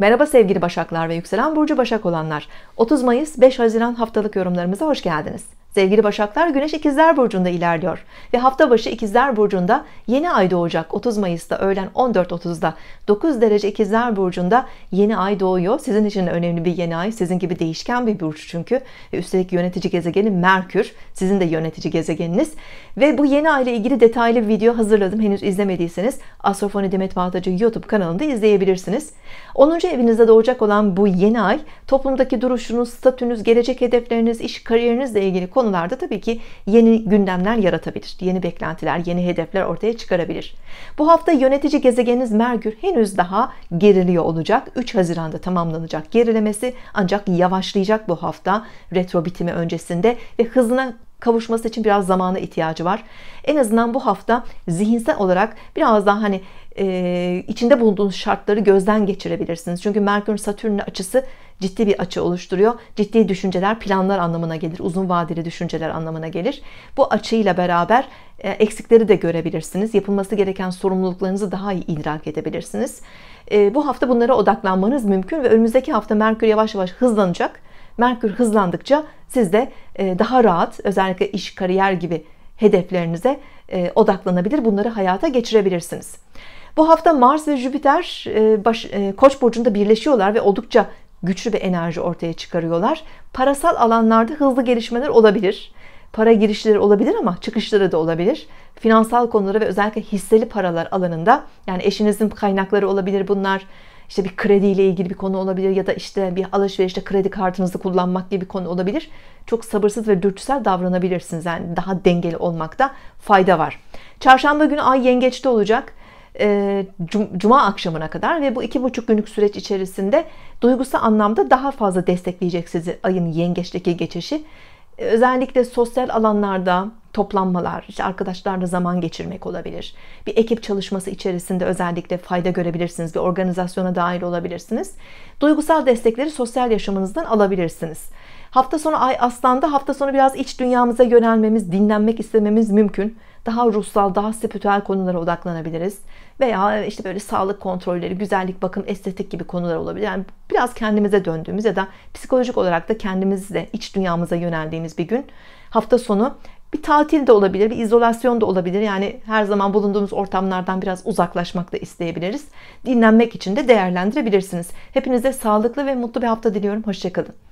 Merhaba sevgili Başaklar ve yükselen burcu Başak olanlar. 30 Mayıs 5 Haziran haftalık yorumlarımıza hoş geldiniz. Sevgili Başaklar Güneş İkizler Burcu'nda ilerliyor ve hafta başı İkizler Burcu'nda yeni ay doğacak 30 Mayıs'ta öğlen 14.30'da 9 derece İkizler Burcu'nda yeni ay doğuyor sizin için önemli bir yeni ay sizin gibi değişken bir burç çünkü ve üstelik yönetici gezegeni Merkür sizin de yönetici gezegeniniz ve bu yeni ay ile ilgili detaylı bir video hazırladım henüz izlemediyseniz Astrofoni Demet Bağtacı YouTube kanalında izleyebilirsiniz 10. evinizde doğacak olan bu yeni ay toplumdaki duruşunuz statünüz gelecek hedefleriniz iş kariyerinizle ilgili konu konularda tabii ki yeni gündemler yaratabilir. Yeni beklentiler, yeni hedefler ortaya çıkarabilir. Bu hafta yönetici gezegeniniz Merkür henüz daha geriliyor olacak. 3 Haziran'da tamamlanacak gerilemesi ancak yavaşlayacak bu hafta retro bitimi öncesinde ve hızına kavuşması için biraz zamana ihtiyacı var. En azından bu hafta zihinsel olarak biraz daha hani e, içinde bulunduğunuz şartları gözden geçirebilirsiniz. Çünkü Merkür Satürn'ün açısı ciddi bir açı oluşturuyor. Ciddi düşünceler, planlar anlamına gelir. Uzun vadeli düşünceler anlamına gelir. Bu açıyla beraber e, eksikleri de görebilirsiniz. Yapılması gereken sorumluluklarınızı daha iyi idrak edebilirsiniz. E, bu hafta bunlara odaklanmanız mümkün ve önümüzdeki hafta Merkür yavaş yavaş hızlanacak Merkür hızlandıkça siz de e, daha rahat özellikle iş, kariyer gibi hedeflerinize e, odaklanabilir. Bunları hayata geçirebilirsiniz. Bu hafta Mars ve Jüpiter e, baş, Koç burcunda birleşiyorlar ve oldukça güçlü bir enerji ortaya çıkarıyorlar. Parasal alanlarda hızlı gelişmeler olabilir. Para girişleri olabilir ama çıkışları da olabilir. Finansal konuları ve özellikle hisseli paralar alanında yani eşinizin kaynakları olabilir bunlar. Bunlar işte bir krediyle ilgili bir konu olabilir ya da işte bir alışverişte kredi kartınızı kullanmak gibi bir konu olabilir. Çok sabırsız ve dürtüsel davranabilirsiniz. Yani daha dengeli olmakta fayda var. Çarşamba günü ay yengeçte olacak. Ee, cuma akşamına kadar ve bu iki buçuk günlük süreç içerisinde duygusal anlamda daha fazla destekleyecek sizi ayın yengeçteki geçişi. Ee, özellikle sosyal alanlarda, toplanmalar, işte arkadaşlarla zaman geçirmek olabilir. Bir ekip çalışması içerisinde özellikle fayda görebilirsiniz. Bir organizasyona dahil olabilirsiniz. Duygusal destekleri sosyal yaşamınızdan alabilirsiniz. Hafta sonu ay aslanda hafta sonu biraz iç dünyamıza yönelmemiz, dinlenmek istememiz mümkün. Daha ruhsal, daha spiritüel konulara odaklanabiliriz. Veya e, işte böyle sağlık kontrolleri, güzellik, bakım, estetik gibi konular olabilir. Yani biraz kendimize döndüğümüz ya da psikolojik olarak da kendimizle, iç dünyamıza yöneldiğimiz bir gün. Hafta sonu bir tatil de olabilir, bir izolasyon da olabilir. Yani her zaman bulunduğumuz ortamlardan biraz uzaklaşmak da isteyebiliriz. Dinlenmek için de değerlendirebilirsiniz. Hepinize sağlıklı ve mutlu bir hafta diliyorum. Hoşçakalın.